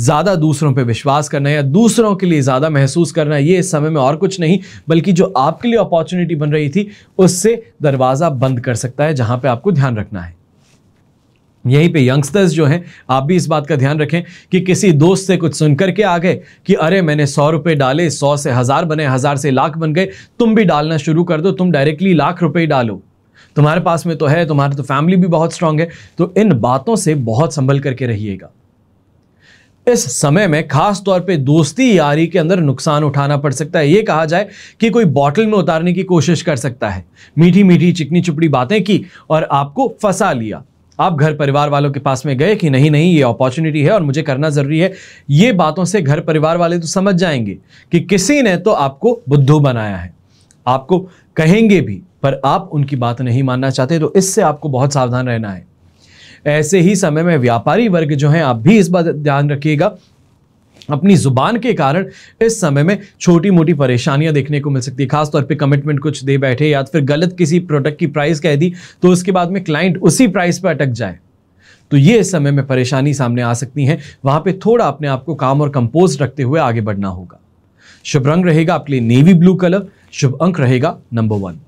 ज़्यादा दूसरों पे विश्वास करना या दूसरों के लिए ज़्यादा महसूस करना ये इस समय में और कुछ नहीं बल्कि जो आपके लिए अपॉर्चुनिटी बन रही थी उससे दरवाज़ा बंद कर सकता है जहाँ पे आपको ध्यान रखना है यहीं पे यंगस्टर्स जो हैं आप भी इस बात का ध्यान रखें कि किसी दोस्त से कुछ सुनकर के आ गए कि अरे मैंने सौ रुपये डाले सौ से हज़ार बने हज़ार से लाख बन गए तुम भी डालना शुरू कर दो तुम डायरेक्टली लाख ही डालो तुम्हारे पास में तो है तुम्हारी तो फैमिली भी बहुत स्ट्रांग है तो इन बातों से बहुत संभल करके रहिएगा इस समय में खास तौर पे दोस्ती यारी के अंदर नुकसान उठाना पड़ सकता है ये कहा जाए कि कोई बॉटल में उतारने की कोशिश कर सकता है मीठी मीठी चिकनी चुपड़ी बातें की और आपको फंसा लिया आप घर परिवार वालों के पास में गए कि नहीं नहीं ये अपॉर्चुनिटी है और मुझे करना ज़रूरी है ये बातों से घर परिवार वाले तो समझ जाएंगे कि किसी ने तो आपको बुद्धू बनाया है आपको कहेंगे भी पर आप उनकी बात नहीं मानना चाहते तो इससे आपको बहुत सावधान रहना है ऐसे ही समय में व्यापारी वर्ग जो है आप भी इस बात ध्यान रखिएगा अपनी ज़ुबान के कारण इस समय में छोटी मोटी परेशानियां देखने को मिल सकती है खासतौर पे कमिटमेंट कुछ दे बैठे या फिर गलत किसी प्रोडक्ट की प्राइस कह दी तो उसके बाद में क्लाइंट उसी प्राइस पर अटक जाए तो ये इस समय में परेशानी सामने आ सकती है वहां पर थोड़ा अपने आप को काम और कंपोज रखते हुए आगे बढ़ना होगा शुभ रंग रहेगा आपके लिए नेवी ब्लू कलर शुभ अंक रहेगा नंबर वन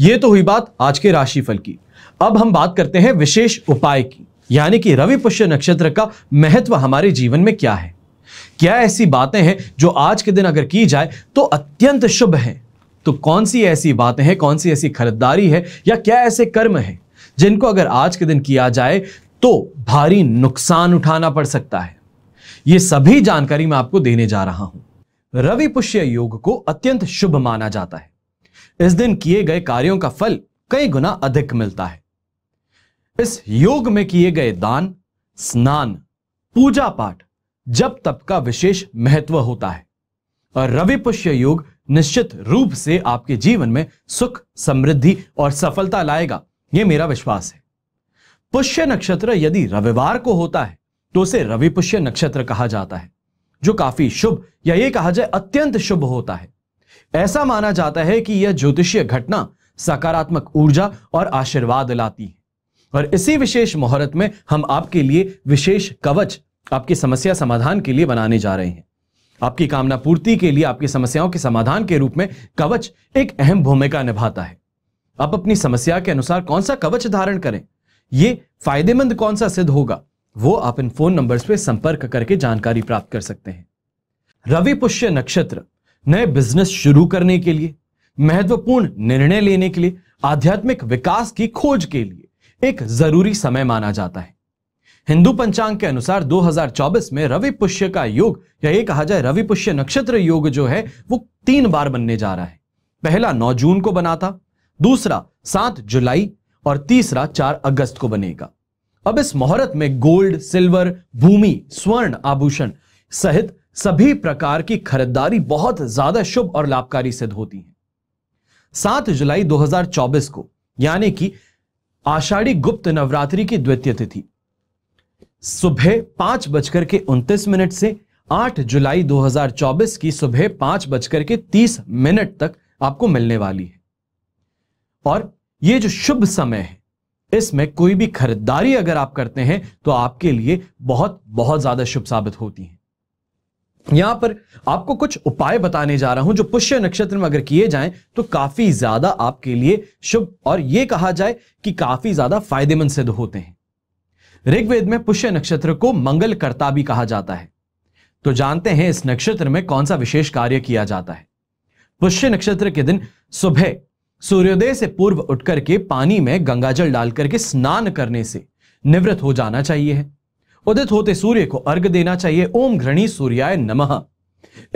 ये तो हुई बात आज के राशिफल की अब हम बात करते हैं विशेष उपाय की यानी कि रवि पुष्य नक्षत्र का महत्व हमारे जीवन में क्या है क्या ऐसी बातें हैं जो आज के दिन अगर की जाए तो अत्यंत शुभ है तो कौन सी ऐसी बातें हैं कौन सी ऐसी खरीदारी है या क्या ऐसे कर्म हैं जिनको अगर आज के दिन किया जाए तो भारी नुकसान उठाना पड़ सकता है ये सभी जानकारी मैं आपको देने जा रहा हूं रवि पुष्य योग को अत्यंत शुभ माना जाता है इस दिन किए गए कार्यों का फल कई गुना अधिक मिलता है इस योग में किए गए दान स्नान पूजा पाठ जब तप का विशेष महत्व होता है और रवि पुष्य योग निश्चित रूप से आपके जीवन में सुख समृद्धि और सफलता लाएगा यह मेरा विश्वास है पुष्य नक्षत्र यदि रविवार को होता है तो उसे रवि पुष्य नक्षत्र कहा जाता है जो काफी शुभ या ये कहा जाए अत्यंत शुभ होता है ऐसा माना जाता है कि यह ज्योतिषीय घटना सकारात्मक ऊर्जा और आशीर्वाद लाती है और इसी विशेष मुहूर्त में हम आपके लिए विशेष कवच आपकी समस्या समाधान के लिए बनाने जा रहे हैं आपकी कामना पूर्ति के लिए आपकी समस्याओं के समाधान के रूप में कवच एक अहम भूमिका निभाता है आप अपनी समस्या के अनुसार कौन सा कवच धारण करें ये फायदेमंद कौन सा सिद्ध होगा वो आप इन फोन नंबर्स पर संपर्क करके जानकारी प्राप्त कर सकते हैं रवि पुष्य नक्षत्र नए बिजनेस शुरू करने के लिए महत्वपूर्ण निर्णय लेने के लिए आध्यात्मिक विकास की खोज के लिए एक जरूरी समय माना जाता है हिंदू पंचांग के अनुसार 2024 में रवि पुष्य का योग या ये कहा जाए रवि पुष्य नक्षत्र योग जो है वो तीन बार बनने जा रहा है पहला 9 जून को बना था दूसरा 7 जुलाई और तीसरा 4 अगस्त को बनेगा अब इस मुहूर्त में गोल्ड सिल्वर भूमि स्वर्ण आभूषण सहित सभी प्रकार की खरीदारी बहुत ज्यादा शुभ और लाभकारी सिद्ध होती है 7 जुलाई 2024 को यानी कि आषाढ़ी गुप्त नवरात्रि की द्वितीय तिथि सुबह पांच बजकर के उनतीस मिनट से 8 जुलाई 2024 की सुबह पांच बजकर के तीस मिनट तक आपको मिलने वाली है और ये जो शुभ समय है इसमें कोई भी खरीदारी अगर आप करते हैं तो आपके लिए बहुत बहुत ज्यादा शुभ साबित होती है यहां पर आपको कुछ उपाय बताने जा रहा हूं जो पुष्य नक्षत्र में अगर किए जाएं तो काफी ज्यादा आपके लिए शुभ और यह कहा जाए कि काफी ज्यादा फायदेमंद सिद्ध होते हैं ऋग्वेद में पुष्य नक्षत्र को मंगलकर्ता भी कहा जाता है तो जानते हैं इस नक्षत्र में कौन सा विशेष कार्य किया जाता है पुष्य नक्षत्र के दिन सुबह सूर्योदय से पूर्व उठकर के पानी में गंगाजल डालकर के स्नान करने से निवृत्त हो जाना चाहिए है उदित होते सूर्य को अर्घ देना चाहिए ओम घृणी सूर्याय नमः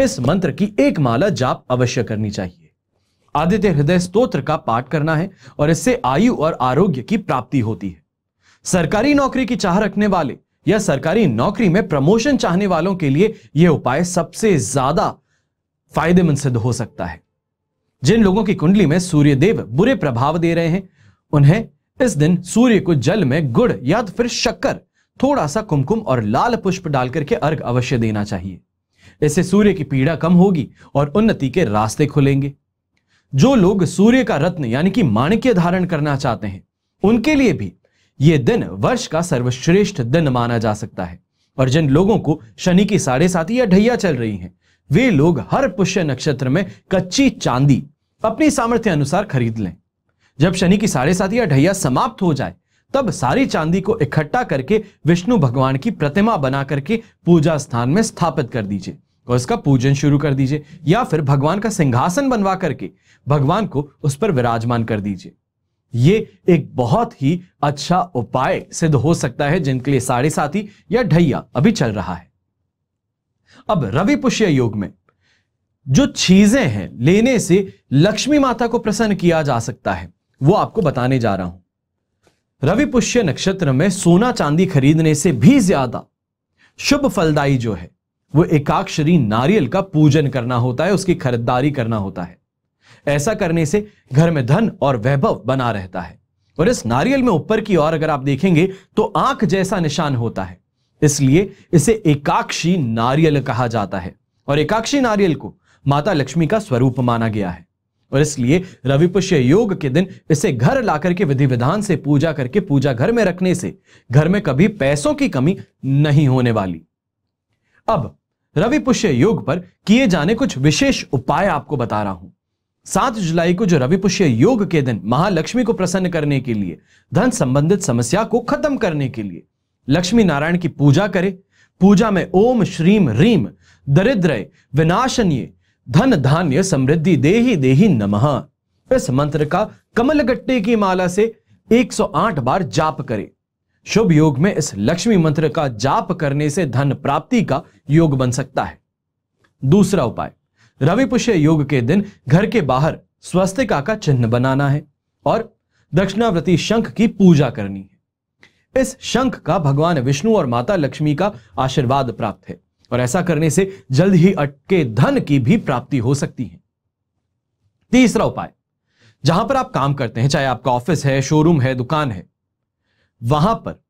इस मंत्र की एक माला जाप अवश्य करनी चाहिए आदित्य हृदय स्तोत्र का पाठ करना है और इससे आयु और आरोग्य की प्राप्ति होती है सरकारी नौकरी की चाह रखने वाले या सरकारी नौकरी में प्रमोशन चाहने वालों के लिए यह उपाय सबसे ज्यादा फायदेमंद सिद्ध हो सकता है जिन लोगों की कुंडली में सूर्यदेव बुरे प्रभाव दे रहे हैं उन्हें इस दिन सूर्य को जल में गुड़ या तो फिर शक्कर थोड़ा सा कुमकुम और लाल पुष्प डालकर के अर्घ अवश्य देना चाहिए इससे सूर्य की पीड़ा कम होगी और उन्नति के रास्ते खुलेंगे जो लोग सूर्य का रत्न यानी कि माणिक्य धारण करना चाहते हैं उनके लिए भी ये दिन वर्ष का सर्वश्रेष्ठ दिन माना जा सकता है और जिन लोगों को शनि की साढ़े साथी या ढैया चल रही हैं वे लोग हर पुष्य नक्षत्र में कच्ची चांदी अपनी सामर्थ्य अनुसार खरीद लें जब शनि की साढ़े साथी या ढैया समाप्त हो जाए तब सारी चांदी को इकट्ठा करके विष्णु भगवान की प्रतिमा बना करके पूजा स्थान में स्थापित कर दीजिए और इसका पूजन शुरू कर दीजिए या फिर भगवान का सिंहासन बनवा करके भगवान को उस पर विराजमान कर दीजिए ये एक बहुत ही अच्छा उपाय सिद्ध हो सकता है जिनके लिए साढ़े साथी या ढैया अभी चल रहा है अब रवि पुष्य योग में जो चीजें हैं लेने से लक्ष्मी माता को प्रसन्न किया जा सकता है वो आपको बताने जा रहा हूं रवि पुष्य नक्षत्र में सोना चांदी खरीदने से भी ज्यादा शुभ फलदायी जो है वो एकाक्षरी नारियल का पूजन करना होता है उसकी खरीदारी करना होता है ऐसा करने से घर में धन और वैभव बना रहता है और इस नारियल में ऊपर की ओर अगर आप देखेंगे तो आंख जैसा निशान होता है इसलिए इसे एकाक्षी नारियल कहा जाता है और एकाक्षी नारियल को माता लक्ष्मी का स्वरूप माना गया है और इसलिए पुष्य योग के दिन इसे घर लाकर के विधि विधान से पूजा करके पूजा घर में रखने से घर में कभी पैसों की कमी नहीं होने वाली अब रवि पुष्य योग पर किए जाने कुछ विशेष उपाय आपको बता रहा हूं सात जुलाई को जो रवि पुष्य योग के दिन महालक्ष्मी को प्रसन्न करने के लिए धन संबंधित समस्या को खत्म करने के लिए लक्ष्मी नारायण की पूजा करें पूजा में ओम श्रीम रीम दरिद्रय विनाशनीय धन धान्य समृद्धि देही देही नमः इस मंत्र का कमल गट्टे की माला से 108 बार जाप करें शुभ योग में इस लक्ष्मी मंत्र का जाप करने से धन प्राप्ति का योग बन सकता है दूसरा उपाय रवि पुष्य योग के दिन घर के बाहर स्वस्तिका का चिन्ह बनाना है और दक्षिणाव्रति शंख की पूजा करनी है इस शंख का भगवान विष्णु और माता लक्ष्मी का आशीर्वाद प्राप्त है और ऐसा करने से जल्द ही अटके धन की भी प्राप्ति हो सकती है तीसरा उपाय जहां पर आप काम करते हैं चाहे आपका ऑफिस है शोरूम है दुकान है वहां पर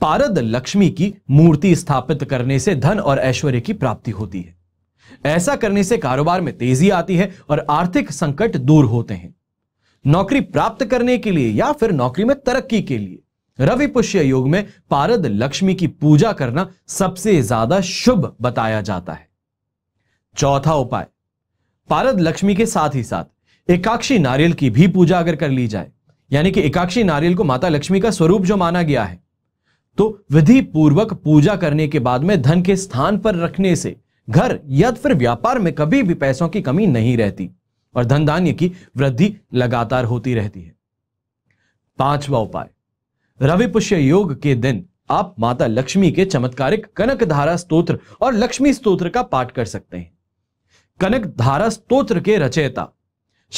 पारद लक्ष्मी की मूर्ति स्थापित करने से धन और ऐश्वर्य की प्राप्ति होती है ऐसा करने से कारोबार में तेजी आती है और आर्थिक संकट दूर होते हैं नौकरी प्राप्त करने के लिए या फिर नौकरी में तरक्की के लिए रवि पुष्य योग में पारद लक्ष्मी की पूजा करना सबसे ज्यादा शुभ बताया जाता है चौथा उपाय पारद लक्ष्मी के साथ ही साथ एकाक्षी नारियल की भी पूजा अगर कर ली जाए यानी कि एकाक्षी नारियल को माता लक्ष्मी का स्वरूप जो माना गया है तो विधि पूर्वक पूजा करने के बाद में धन के स्थान पर रखने से घर या तो फिर व्यापार में कभी भी पैसों की कमी नहीं रहती और धन धान्य की वृद्धि लगातार होती रहती है पांचवा उपाय रवि पुष्य योग के दिन आप माता लक्ष्मी के चमत्कारिक कनक धारा स्तोत्र और लक्ष्मी स्तोत्र का पाठ कर सकते हैं कनक धारा स्तोत्र के रचयिता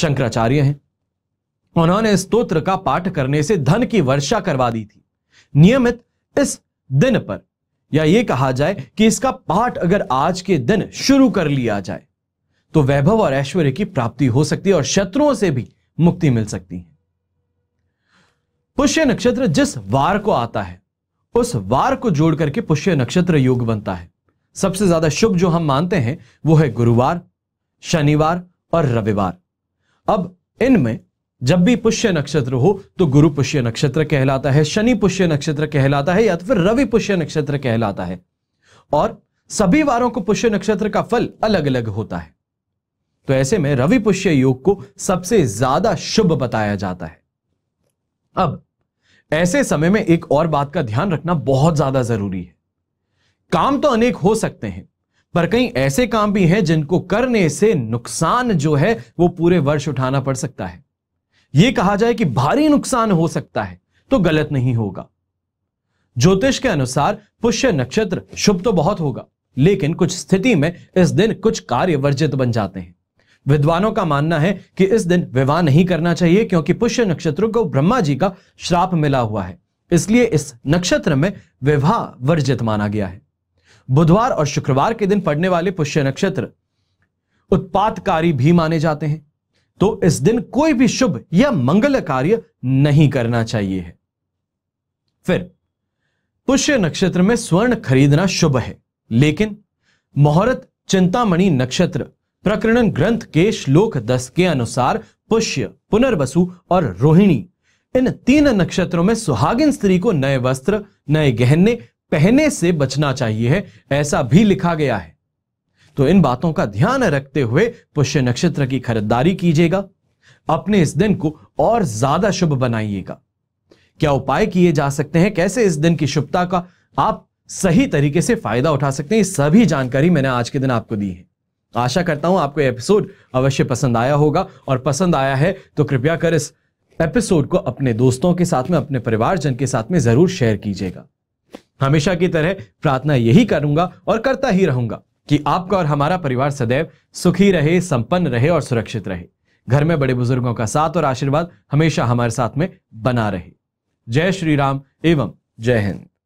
शंकराचार्य हैं उन्होंने स्तोत्र का पाठ करने से धन की वर्षा करवा दी थी नियमित इस दिन पर या ये कहा जाए कि इसका पाठ अगर आज के दिन शुरू कर लिया जाए तो वैभव और ऐश्वर्य की प्राप्ति हो सकती है और शत्रुओं से भी मुक्ति मिल सकती है पुष्य नक्षत्र जिस वार को आता है उस वार को जोड़ करके पुष्य नक्षत्र योग बनता है सबसे ज्यादा शुभ जो हम मानते हैं वो है गुरुवार शनिवार और रविवार अब इनमें जब भी पुष्य नक्षत्र हो तो गुरु पुष्य नक्षत्र कहलाता है शनि पुष्य नक्षत्र कहलाता है या तो फिर रवि पुष्य नक्षत्र कहलाता है और सभी वारों को पुष्य नक्षत्र का फल अलग अलग होता है तो ऐसे में रवि पुष्य योग को सबसे ज्यादा शुभ बताया जाता है अब ऐसे समय में एक और बात का ध्यान रखना बहुत ज्यादा जरूरी है काम तो अनेक हो सकते हैं पर कई ऐसे काम भी हैं जिनको करने से नुकसान जो है वो पूरे वर्ष उठाना पड़ सकता है यह कहा जाए कि भारी नुकसान हो सकता है तो गलत नहीं होगा ज्योतिष के अनुसार पुष्य नक्षत्र शुभ तो बहुत होगा लेकिन कुछ स्थिति में इस दिन कुछ कार्य वर्जित बन जाते हैं विद्वानों का मानना है कि इस दिन विवाह नहीं करना चाहिए क्योंकि पुष्य नक्षत्र को ब्रह्मा जी का श्राप मिला हुआ है इसलिए इस नक्षत्र में विवाह वर्जित माना गया है बुधवार और शुक्रवार के दिन पड़ने वाले पुष्य नक्षत्र उत्पातकारी भी माने जाते हैं तो इस दिन कोई भी शुभ या मंगल कार्य नहीं करना चाहिए है फिर पुष्य नक्षत्र में स्वर्ण खरीदना शुभ है लेकिन मुहूर्त चिंतामणि नक्षत्र प्रकरण ग्रंथ के श्लोक दस के अनुसार पुष्य पुनर्वसु और रोहिणी इन तीन नक्षत्रों में सुहागिन स्त्री को नए वस्त्र नए गहने पहने से बचना चाहिए है ऐसा भी लिखा गया है तो इन बातों का ध्यान रखते हुए पुष्य नक्षत्र की खरीदारी कीजिएगा अपने इस दिन को और ज्यादा शुभ बनाइएगा क्या उपाय किए जा सकते हैं कैसे इस दिन की शुभता का आप सही तरीके से फायदा उठा सकते हैं सभी जानकारी मैंने आज के दिन आपको दी है आशा करता हूं आपको एपिसोड अवश्य पसंद आया होगा और पसंद आया है तो कृपया कर इस एपिसोड को अपने दोस्तों के साथ में अपने परिवारजन के साथ में जरूर शेयर कीजिएगा हमेशा की तरह प्रार्थना यही करूंगा और करता ही रहूंगा कि आपका और हमारा परिवार सदैव सुखी रहे संपन्न रहे और सुरक्षित रहे घर में बड़े बुजुर्गों का साथ और आशीर्वाद हमेशा हमारे साथ में बना रहे जय श्री राम एवं जय हिंद